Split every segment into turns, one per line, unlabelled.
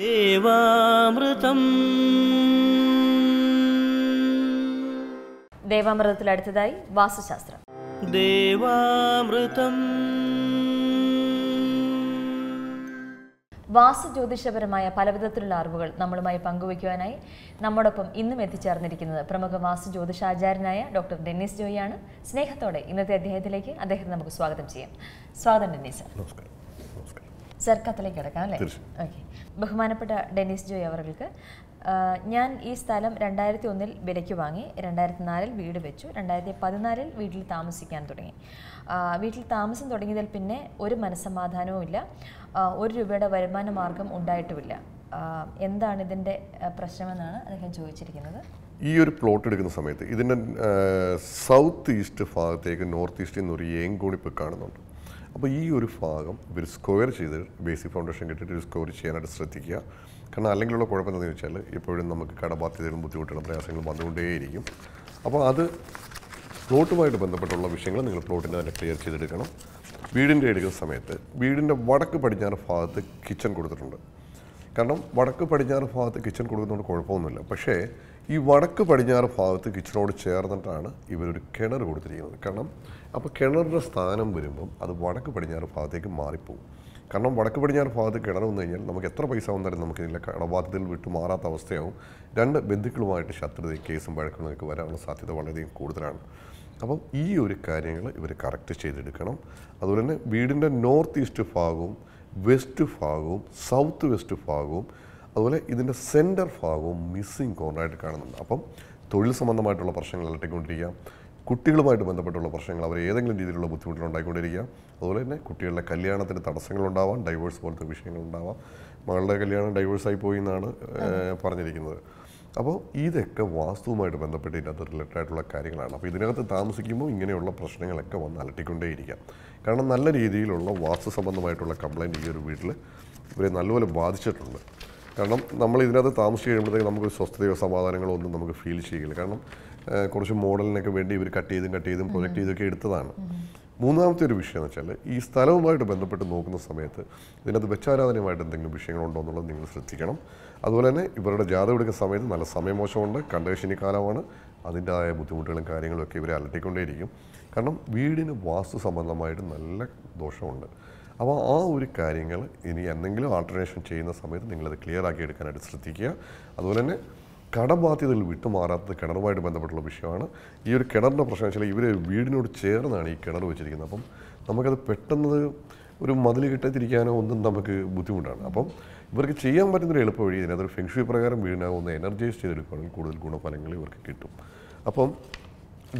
ദേവാമൃതം
ദേവാമൃതത്തിൽ അടുത്തതായി വാസ്തുശാസ്ത്രം ദേവാമൃതം വാസ്തു ജ്യോതിഷപരമായ പലവിധത്തിലുള്ള അറിവുകൾ നമ്മളുമായി പങ്കുവയ്ക്കുവാനായി നമ്മോടൊപ്പം ഇന്നും എത്തിച്ചേർന്നിരിക്കുന്നത് പ്രമുഖ വാസ്തു ജ്യോതിഷാചാര്യനായ ഡോക്ടർ ഡെന്നിസ് ജോയിയാണ് സ്നേഹത്തോടെ ഇന്നത്തെ അദ്ദേഹത്തിലേക്ക് അദ്ദേഹത്തെ നമുക്ക് സ്വാഗതം ചെയ്യാം സ്വാഗതം ഡെന്നിസ് നമസ്കാരം സർക്കത്തിലേക്ക് കിടക്കാം അല്ലേ ഓക്കെ ബഹുമാനപ്പെട്ട ഡെന്നിസ് ജോയ് അവർക്ക് ഞാൻ ഈ സ്ഥലം രണ്ടായിരത്തി ഒന്നിൽ വിലയ്ക്ക് വാങ്ങി രണ്ടായിരത്തി നാലിൽ വീട് വെച്ചു രണ്ടായിരത്തി പതിനാലിൽ വീട്ടിൽ താമസിക്കാൻ തുടങ്ങി വീട്ടിൽ താമസം തുടങ്ങിയതിൽ പിന്നെ ഒരു മനസ്സമാധാനവും ഇല്ല ഒരു രൂപയുടെ വരുമാന മാർഗം ഉണ്ടായിട്ടുമില്ല എന്താണ് ഇതിൻ്റെ പ്രശ്നമെന്നാണ് അദ്ദേഹം ചോദിച്ചിരിക്കുന്നത്
ഈ ഒരു പ്ലോട്ട് എടുക്കുന്ന സമയത്ത് ഇതിൻ്റെ സൗത്ത് ഈസ്റ്റ് ഭാഗത്തേക്ക് നോർത്ത് ഈസ്റ്റിൽ നിന്ന് ഒരു ഏങ്കോണിപ്പ് കാണുന്നുണ്ട് അപ്പോൾ ഈ ഒരു ഭാഗം ഇവർ സ്ക്വയർ ചെയ്ത് ബേസിക് ഫൗണ്ടേഷൻ കിട്ടിയിട്ട് ഒരു സ്ക്വയർ ചെയ്യാനായിട്ട് ശ്രദ്ധിക്കുക കാരണം അല്ലെങ്കിലുള്ള കുഴപ്പം എന്താണെന്ന് വെച്ചാൽ എപ്പോഴും നമുക്ക് കടബാധ്യതകളും ബുദ്ധിമുട്ടുകളും പ്രയാസങ്ങളും വന്നുകൊണ്ടേയിരിക്കും അപ്പോൾ അത് പ്ലോട്ടുമായിട്ട് ബന്ധപ്പെട്ടുള്ള വിഷയങ്ങൾ നിങ്ങൾ പ്ലോട്ടിൻ്റെ തന്നെ ക്ലിയർ ചെയ്തെടുക്കണം വീടിൻ്റെ എടുക്കുന്ന സമയത്ത് വീടിൻ്റെ വടക്ക് പടിഞ്ഞാറ് ഭാഗത്ത് കിച്ചൺ കൊടുത്തിട്ടുണ്ട് കാരണം വടക്ക് പടിഞ്ഞാറ് ഭാഗത്ത് കിച്ചൺ കൊടുക്കുന്നതുകൊണ്ട് കുഴപ്പമൊന്നുമില്ല പക്ഷേ ഈ വടക്ക് പടിഞ്ഞാറ് ഭാഗത്ത് കിച്ചണോട് ചേർന്നിട്ടാണ് ഇവരൊരു കിണർ കൊടുത്തിരിക്കുന്നത് കാരണം അപ്പോൾ കിണറിൻ്റെ സ്ഥാനം വരുമ്പം അത് വടക്ക് പടിഞ്ഞാറ് ഭാഗത്തേക്ക് മാറിപ്പോകും കാരണം വടക്ക് പടിഞ്ഞാറ് ഭാഗത്ത് കിണർ വന്നു കഴിഞ്ഞാൽ നമുക്ക് എത്ര പൈസ വന്നാലും നമുക്ക് ഇതിലെ കടബാധ്യതയിൽ വിട്ടു മാറാത്ത അവസ്ഥയാവും രണ്ട് ബന്ധുക്കളുമായിട്ട് ശത്രുതയും കേസും വഴക്കുന്നതൊക്കെ വരാനുള്ള സാധ്യത വളരെയധികം കൂടുതലാണ് അപ്പം ഈ ഒരു കാര്യങ്ങൾ ഇവർ കറക്റ്റ് ചെയ്തെടുക്കണം അതുപോലെ തന്നെ വീടിൻ്റെ നോർത്ത് ഈസ്റ്റ് ഭാഗവും വെസ്റ്റ് ഭാഗവും സൗത്ത് വെസ്റ്റ് ഭാഗവും അതുപോലെ ഇതിൻ്റെ സെൻറ്റർ ഭാഗവും മിസ്സിങ് ആയിട്ട് കാണുന്നുണ്ട് അപ്പം തൊഴിൽ സംബന്ധമായിട്ടുള്ള പ്രശ്നങ്ങൾ അലട്ടിക്കൊണ്ടിരിക്കുക കുട്ടികളുമായിട്ട് ബന്ധപ്പെട്ടുള്ള പ്രശ്നങ്ങൾ അവർ ഏതെങ്കിലും രീതിയിലുള്ള ബുദ്ധിമുട്ടുകൾ ഉണ്ടായിക്കൊണ്ടിരിക്കുക അതുപോലെ തന്നെ കുട്ടികളുടെ കല്യാണത്തിന് തടസ്സങ്ങളുണ്ടാവാം ഡൈവേഴ്സ് പോലത്തെ വിഷയങ്ങളുണ്ടാവാം മകളുടെ കല്യാണം ഡൈവേഴ്സായി പോയി എന്നാണ് പറഞ്ഞിരിക്കുന്നത് അപ്പോൾ ഇതൊക്കെ വാസ്തുവുമായിട്ട് ബന്ധപ്പെട്ട് ഇതിനകത്ത് റിലേറ്റഡ് ആയിട്ടുള്ള കാര്യങ്ങളാണ് അപ്പോൾ ഇതിനകത്ത് താമസിക്കുമ്പോൾ ഇങ്ങനെയുള്ള പ്രശ്നങ്ങളൊക്കെ വന്ന് അലട്ടിക്കൊണ്ടേയിരിക്കാം കാരണം നല്ല രീതിയിലുള്ള വാസ്തു സംബന്ധമായിട്ടുള്ള കംപ്ലൈൻറ്റ് ഈ ഒരു വീട്ടിൽ ഇവരെ നല്ലപോലെ ബാധിച്ചിട്ടുണ്ട് കാരണം നമ്മൾ ഇതിനകത്ത് താമസിച്ച് കഴിയുമ്പോഴത്തേക്ക് നമുക്കൊരു സ്വസ്ഥതയോ സമാധാനങ്ങളോ ഒന്നും നമുക്ക് ഫീൽ ചെയ്യില്ല കാരണം കുറച്ച് മോഡലിനൊക്കെ വേണ്ടി ഇവർ കട്ട് ചെയ്തും കട്ട് ചെയ്തും പ്രൊജക്ട് ചെയ്തൊക്കെ എടുത്തതാണ് മൂന്നാമത്തെ ഒരു വിഷയം എന്ന് വെച്ചാൽ ഈ സ്ഥലവുമായിട്ട് ബന്ധപ്പെട്ട് നോക്കുന്ന സമയത്ത് ഇതിനകത്ത് വെച്ചാരാധനയുമായിട്ട് എന്തെങ്കിലും വിഷയങ്ങളുണ്ടോ എന്നുള്ളത് നിങ്ങൾ ശ്രദ്ധിക്കണം അതുപോലെ തന്നെ ഇവരുടെ ജാഥ എടുക്കുന്ന സമയത്ത് നല്ല സമയമോശമുണ്ട് കണ്ടേഷനി കാലമാണ് അതിൻ്റെതായ ബുദ്ധിമുട്ടുകളും കാര്യങ്ങളും ഒക്കെ ഇവരെ അലട്ടിക്കൊണ്ടേയിരിക്കും കാരണം വീടിന് വാസ്തു സംബന്ധമായിട്ട് നല്ല ദോഷമുണ്ട് അപ്പോൾ ആ ഒരു കാര്യങ്ങൾ ഇനി എന്തെങ്കിലും ആൾട്ടർനേഷൻ ചെയ്യുന്ന സമയത്ത് നിങ്ങളത് ക്ലിയർ ആക്കി എടുക്കാനായിട്ട് ശ്രദ്ധിക്കുക അതുപോലെ തന്നെ കടബാധ്യതയിൽ വിട്ടുമാറാത്തത് കിണറുമായിട്ട് ബന്ധപ്പെട്ടുള്ള വിഷയമാണ് ഈ ഒരു കിണറിൻ്റെ പ്രശ്നം വെച്ചാൽ ഇവർ വീടിനോട് ചേർന്നാണ് ഈ കിണർ വെച്ചിരിക്കുന്നത് അപ്പം നമുക്കത് പെട്ടെന്ന് ഒരു മതിൽ കിട്ടാതിരിക്കാനോ ഒന്നും നമുക്ക് ബുദ്ധിമുട്ടാണ് അപ്പം ഇവർക്ക് ചെയ്യാൻ പറ്റുന്നൊരു എളുപ്പ വഴി ഇതിനകത്ത് ഫെങ്ഷി പ്രകാരം വീടിനാകുന്ന എനർജൈസ് ചെയ്തെടുക്കുകയാണെങ്കിൽ കൂടുതൽ ഗുണഫലങ്ങൾ ഇവർക്ക് കിട്ടും അപ്പം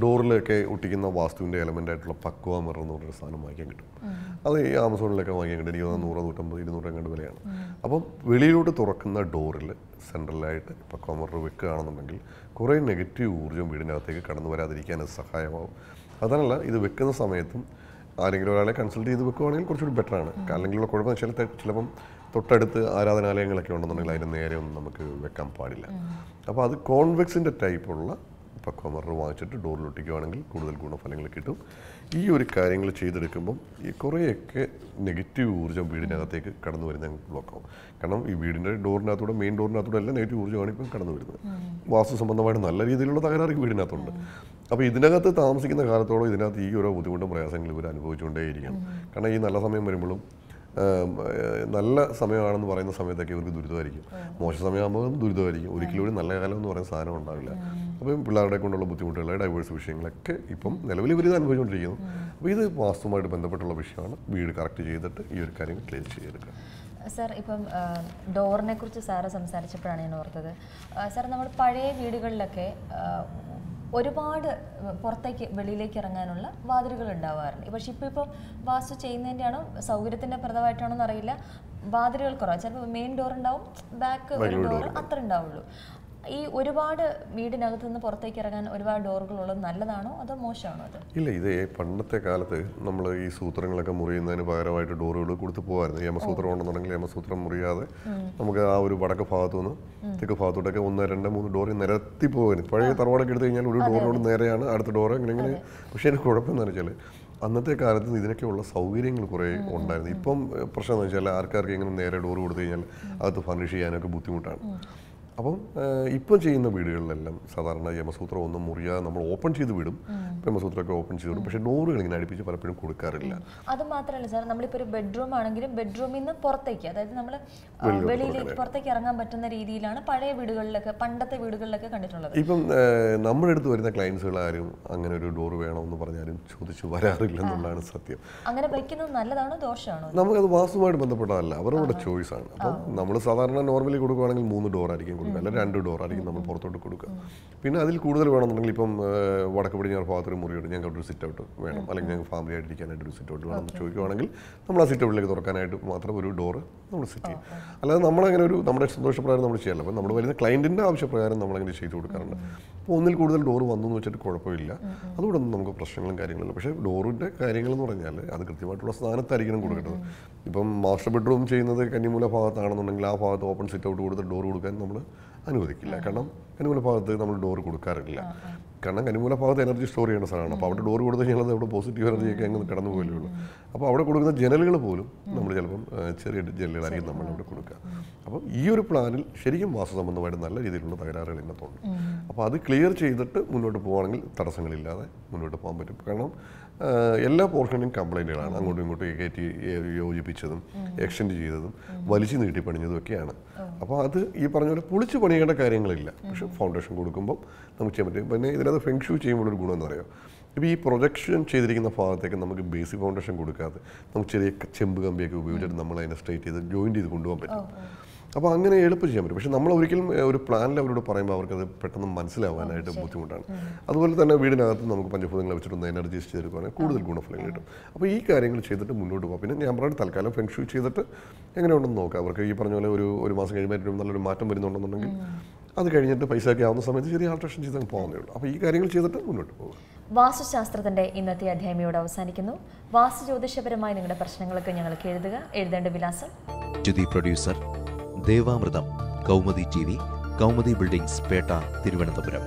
ഡോറിലൊക്കെ ഒട്ടിക്കുന്ന വാസ്തുവിൻ്റെ എലമെൻ്റ് ആയിട്ടുള്ള പക്വ മിറർ എന്ന് പറഞ്ഞൊരു സാധനം വാങ്ങിക്കാൻ കിട്ടും അത് ഈ ആമസോണിലൊക്കെ വാങ്ങിക്കാൻ കിട്ടും എനിക്ക് നൂറ് നൂറ്റമ്പത് ഇരുന്നൂറ് അങ്ങോട്ട് വിലയാണ് അപ്പം വെളിയിലോട്ട് തുറക്കുന്ന ഡോറിൽ സെൻട്രലായിട്ട് പക്വ മിറർ വെക്കുകയാണെന്നുണ്ടെങ്കിൽ കുറേ നെഗറ്റീവ് ഊർജ്ജം വീടിനകത്തേക്ക് കടന്നു വരാതിരിക്കാൻ അത് സഹായമാവും അതല്ല ഇത് വെക്കുന്ന സമയത്തും ആരെങ്കിലും ഒരാളെ കൺസൾട്ട് ചെയ്ത് വെക്കുവാണെങ്കിൽ കുറച്ചുകൂടി ബെറ്റർ ആണ് അല്ലെങ്കിലുള്ള കുഴപ്പം ചില ചിലപ്പം തൊട്ടടുത്ത് ആരാധനാലയങ്ങളൊക്കെ ഉണ്ടെന്നുണ്ടെങ്കിൽ അതിന് നേരെ ഒന്നും നമുക്ക് വെക്കാൻ പാടില്ല അപ്പോൾ അത് കോൺവെക്സിൻ്റെ ടൈപ്പുള്ള പക്വ മറർ വാങ്ങിച്ചിട്ട് ഡോറിലൊട്ടിക്കുവാണെങ്കിൽ കൂടുതൽ ഗുണഫലങ്ങൾ കിട്ടും ഈ ഒരു കാര്യങ്ങൾ ചെയ്തെടുക്കുമ്പം ഈ കുറേയൊക്കെ നെഗറ്റീവ് ഊർജ്ജം വീടിനകത്തേക്ക് കടന്നു വരുന്ന ബ്ലോക്കാവും കാരണം ഈ വീടിൻ്റെ ഡോറിനകത്തൂടെ മെയിൻ ഡോറിനകത്തൂടെ എല്ലാം നെഗറ്റീവ് ഊർജ്ജമാണ് ഇപ്പം കടന്നു വരുന്നത് വാസ്തു സംബന്ധമായിട്ട് നല്ല രീതിയിലുള്ള തകരാറ് വീടിനകത്തുണ്ട് അപ്പോൾ ഇതിനകത്ത് താമസിക്കുന്ന കാലത്തോളം ഇതിനകത്ത് ഈ ഓരോ ബുദ്ധിമുട്ടും പ്രയാസങ്ങളും ഇവർ അനുഭവിച്ചുകൊണ്ടേയിരിക്കണം കാരണം ഈ നല്ല സമയം വരുമ്പോഴും നല്ല സമയമാണെന്ന് പറയുന്ന സമയത്തൊക്കെ ഇവർക്ക് ദുരിതമായിരിക്കും മോശ സമയമാകുമ്പോൾ ദുരിതമായിരിക്കും ഒരിക്കലും കൂടി നല്ല കാലം എന്ന് പറയുന്ന സാധനം ഉണ്ടാവില്ല അപ്പം പിള്ളേരുടെ കൊണ്ടുള്ള ബുദ്ധിമുട്ടുകൾ ഡൈവേഴ്സ് വിഷയങ്ങളൊക്കെ ഇപ്പം നിലവിൽ ഇവർ ഇത് അനുഭവിച്ചുകൊണ്ടിരിക്കുന്നു അപ്പോൾ ഇത് വാസ്തുവുമായിട്ട് ബന്ധപ്പെട്ടുള്ള വിഷയമാണ് വീട് കറക്റ്റ് ചെയ്തിട്ട് ഈ ഒരു കാര്യം ക്ലിയർ ചെയ്തെടുക്കുക
സാർ ഇപ്പം ഡോറിനെ കുറിച്ച് സാറ് സംസാരിച്ചപ്പോഴാണ് ഞാൻ ഓർത്തത് സാർ നമ്മൾ പഴയ വീടുകളിലൊക്കെ ഒരുപാട് പുറത്തേക്ക് വെളിയിലേക്ക് ഇറങ്ങാനുള്ള വാതിലുകൾ ഉണ്ടാവാറുണ്ട് പക്ഷെ ഇപ്പോൾ ഇപ്പം വാസ്തു ചെയ്യുന്നതിൻ്റെ ആണോ സൗകര്യത്തിൻ്റെ പ്രദമായിട്ടാണോ എന്നറിയില്ല വാതിലുകൾ കുറവാണ് ചിലപ്പോൾ മെയിൻ ഡോർ ഉണ്ടാവും ബാക്ക് ഒരു ഡോർ അത്ര ഉണ്ടാവുള്ളൂ ഈ ഒരുപാട് വീടിനകത്ത് നിന്ന് പുറത്തേക്ക് ഇറങ്ങാൻ ഒരുപാട് ഡോറുകൾ ഉള്ളത് നല്ലതാണോ അതോ മോശമാണോ അത്
ഇല്ല ഇത് പണ്ടത്തെ കാലത്ത് നമ്മൾ ഈ സൂത്രങ്ങളൊക്കെ മുറിയുന്നതിന് പകരമായിട്ട് ഡോറുകൾ കൊടുത്ത് പോകാറുണ്ട് യമസൂത്രം ഉണ്ടെന്നുണ്ടെങ്കിൽ യമസൂത്രം മുറിയാതെ നമുക്ക് ആ ഒരു വടക്ക് ഭാഗത്തു നിന്ന് തെക്ക് ഭാഗത്തോട്ടൊക്കെ ഒന്ന് രണ്ട് മൂന്ന് ഡോർ നിരത്തി പോകരുത് പഴയ തറവാടൊക്കെ എടുത്തു കഴിഞ്ഞാൽ ഒരു ഡോറിനോട് നേരെയാണ് അടുത്ത ഡോർ ഇങ്ങനെ ഇങ്ങനെ പക്ഷേ എനിക്ക് കുഴപ്പമെന്ന് വെച്ചാൽ അന്നത്തെ കാലത്ത് ഇതിനൊക്കെയുള്ള സൗകര്യങ്ങൾ കുറേ ഉണ്ടായിരുന്നു ഇപ്പം പ്രശ്നം എന്ന് വെച്ചാൽ ആർക്കാർക്ക് ഇങ്ങനെ നേരെ ഡോർ കൊടുത്തു കഴിഞ്ഞാൽ അകത്ത് ഫർണിഷ് ചെയ്യാനൊക്കെ ബുദ്ധിമുട്ടാണ് അപ്പം ഇപ്പം ചെയ്യുന്ന വീടുകളിലെല്ലാം സാധാരണ യമസൂത്രം ഒന്ന് മുറിയാതെ നമ്മൾ ഓപ്പൺ ചെയ്ത് വിടും യമസൂത്രമൊക്കെ ഓപ്പൺ ചെയ്ത് വിടും പക്ഷേ ഡോറുകൾ ഇങ്ങനെ അടുപ്പിച്ച് പലപ്പോഴും കൊടുക്കാറില്ല
അത് മാത്രമല്ല സാർ നമ്മളിപ്പോൾ ഒരു ബെഡ്റൂം ആണെങ്കിലും ബെഡ്റൂമിൽ നിന്ന് പുറത്തേക്ക് അതായത് നമ്മൾ വെളിയിലേക്ക് പുറത്തേക്ക് ഇറങ്ങാൻ പറ്റുന്ന രീതിയിലാണ് പഴയ വീടുകളിലൊക്കെ പണ്ടത്തെ വീടുകളിലൊക്കെ കണ്ടിട്ടുള്ളത്
ഇപ്പം നമ്മുടെ അടുത്ത് വരുന്ന ക്ലയൻസുകൾ ആരും അങ്ങനെ ഒരു ഡോർ വേണമെന്ന് പറഞ്ഞാലും ചോദിച്ചു വരാറില്ല എന്നുള്ളതാണ് സത്യം
അങ്ങനെ വയ്ക്കുന്നത് നല്ലതാണോ ദോഷമാണോ
നമുക്കത് വാസ്തുമായിട്ട് ബന്ധപ്പെട്ടതല്ല അവരുടെ ആണ് അപ്പം നമ്മൾ സാധാരണ നോർമലി കൊടുക്കുകയാണെങ്കിൽ മൂന്ന് ഡോർ ആയിരിക്കും കൊടുക്കുക അല്ലെങ്കിൽ രണ്ട് ഡോർ ആയിരിക്കും നമ്മൾ പുറത്തോട്ട് കൊടുക്കുക പിന്നെ അതിൽ കൂടുതൽ വേണമെന്നുണ്ടെങ്കിൽ ഇപ്പം വടക്ക് പടിഞ്ഞാറ് ഭാഗത്തൊരു മുറിയുണ്ട് ഞങ്ങൾക്ക് ഒരു സിറ്റ് ഔട്ട് വേണം അല്ലെങ്കിൽ ഞങ്ങൾക്ക് ഫാമിലി ആയിട്ട് ഇരിക്കാനായിട്ട് ഒരു സിറ്റ് ഔട്ട് വേണം എന്ന് ചോദിക്കുവാണെങ്കിൽ നമ്മൾ ആ സിറ്റ് ഔട്ടിലേക്ക് തുറക്കാനായിട്ട് മാത്രം ഒരു ഡോറ് നമ്മൾ സെറ്റ് ചെയ്യും അല്ലാതെ നമ്മളങ്ങനെ ഒരു നമ്മുടെ സന്തോഷപ്രകാരം നമ്മൾ ചെയ്യല്ല അപ്പം നമ്മൾ വരുന്ന ക്ലയൻറ്റിൻ്റെ ആവശ്യപ്രകാരം നമ്മളങ്ങനെ ചെയ്തു കൊടുക്കാറുണ്ട് അപ്പോൾ ഒന്നിൽ കൂടുതൽ ഡോർ വന്നു എന്ന് വെച്ചിട്ട് കുഴപ്പമില്ല അതുകൊണ്ടൊന്നും നമുക്ക് പ്രശ്നങ്ങളും കാര്യങ്ങളില്ല പക്ഷേ ഡോറിൻ്റെ കാര്യങ്ങളെന്ന് പറഞ്ഞാൽ അത് കൃത്യമായിട്ടുള്ള സ്ഥാനത്തായിരിക്കണം കൊടുക്കേണ്ടത് ഇപ്പം മാസ്റ്റർ ബെഡ്റൂം ചെയ്യുന്നത് കന്നിമൂല ഭാഗത്താണെന്നുണ്ടെങ്കിൽ ആ ഭാഗത്ത് ഓപ്പൺ സിറ്റ് ഔട്ട് കൊടുത്ത് ഡോർ കൊടുക്കാൻ നമ്മൾ അനുവദിക്കില്ല കാരണം കന്നിമൂല ഭാഗത്ത് നമ്മൾ ഡോർ കൊടുക്കാറില്ല കാരണം കനിമൂല ഭാഗത്ത് എനർജി സ്റ്റോർ ചെയ്യേണ്ട സ്ഥലമാണ് അപ്പോൾ അവിടെ ഡോർ കൊടുത്ത് ഞങ്ങളത് അവിടെ പോസിറ്റീവ് എനർജിയൊക്കെ അങ്ങ് കടന്നു പോകലേ ഉള്ളൂ അപ്പോൾ അവിടെ കൊടുക്കുന്ന ജനലുകൾ പോലും നമ്മൾ ചിലപ്പം ചെറിയ ജനലുകളായിരിക്കും നമ്മൾ അവിടെ കൊടുക്കുക അപ്പം ഈ ഒരു പ്ലാനിൽ ശരിക്കും വാസസംബന്ധമായിട്ട് നല്ല രീതിയിലുള്ള തകരാറുകൾ ഇന്നത്തുണ്ട് അപ്പോൾ അത് ക്ലിയർ ചെയ്തിട്ട് മുന്നോട്ട് പോകുകയാണെങ്കിൽ തടസ്സങ്ങളില്ലാതെ മുന്നോട്ട് പോകാൻ പറ്റും കാരണം എല്ലാ പോർഷനും കംപ്ലൈൻറ്റുകളാണ് അങ്ങോട്ടും ഇങ്ങോട്ടും കയറ്റി യോജിപ്പിച്ചതും എക്സ്റ്റെൻഡ് ചെയ്തതും വലിച്ചു നീട്ടി പണിഞ്ഞതും ഒക്കെയാണ് അപ്പോൾ അത് ഈ പറഞ്ഞ പോലെ പൊളിച്ച് പണിയേണ്ട കാര്യങ്ങളില്ല പക്ഷെ ഫൗണ്ടേഷൻ കൊടുക്കുമ്പോൾ നമുക്ക് ചെയ്യാൻ പറ്റും പിന്നെ ഇതിൽ അത് ഫെങ്ഷു ഒരു ഗുണം എന്ന് പറയാം ഇപ്പോൾ ഈ പ്രൊജക്ഷൻ ചെയ്തിരിക്കുന്ന ഭാഗത്തേക്ക് നമുക്ക് ബേസിക് ഫൗണ്ടേഷൻ കൊടുക്കാതെ നമുക്ക് ചെറിയ ചെമ്പ് കമ്പിയൊക്കെ ഉപയോഗിച്ചിട്ട് നമ്മൾ അതിനെ സ്ട്രേറ്റ് ചെയ്ത് ജോയിൻറ്റ് ചെയ്ത് കൊണ്ടുപോകാൻ പറ്റും അപ്പോൾ അങ്ങനെ എളുപ്പം ചെയ്യാൻ പറ്റും പക്ഷെ നമ്മൾ ഒരിക്കലും ഒരു പ്ലാനിൽ അവരോട് പറയുമ്പോൾ അത് പെട്ടെന്ന് മനസ്സിലാവാനായിട്ട് ബുദ്ധിമുട്ടാണ് അതുപോലെ തന്നെ വീടിനകത്ത് നമുക്ക് പഞ്ചഭൂതങ്ങൾ വെച്ചിട്ടൊന്ന് എനർജൈസ് ചെയ്തെടുക്കുകയാണെങ്കിൽ കൂടുതൽ ഗുണഫലങ്ങൾ കിട്ടും അപ്പോൾ ഈ കാര്യങ്ങൾ ചെയ്തിട്ട് മുന്നോട്ട് പോകാം പിന്നെ ഞാൻ പറഞ്ഞ തൽക്കാലം ഫെങ്ഷു ചെയ്തിട്ട് എങ്ങനെ ഉണ്ടെന്ന് നോക്കാം അവർക്ക് ഈ പറഞ്ഞ പോലെ ഒരു ഒരു മാസം കഴിയുമ്പോൾ നല്ലൊരു മാറ്റം വരുന്നുണ്ടെന്നുണ്ടെങ്കിൽ അത് കഴിഞ്ഞിട്ട് പൈസ ഒക്കെ ആവുന്ന സമയത്ത് ചെറിയ ആൾട്രേഷൻ ചെയ്ത് പോകുന്നേ ഉള്ളൂ അപ്പോൾ ഈ കാര്യങ്ങൾ ചെയ്തിട്ട് മുന്നോട്ട് പോകുക
വാസ്തുശാസ്ത്രത്തിന്റെ ഇന്നത്തെ അധ്യായം ഇവിടെ അവസാനിക്കുന്നു വാസ്തു ജ്യോതിഷപരമായി നിങ്ങളുടെ പ്രശ്നങ്ങളൊക്കെ ഞങ്ങൾക്ക് എഴുതുക എഴുതേണ്ട വിലാസം
ജ്യുതി producer Devamritham Kaumudi T V Kaumudi buildings Pettah Thiruvananthapuram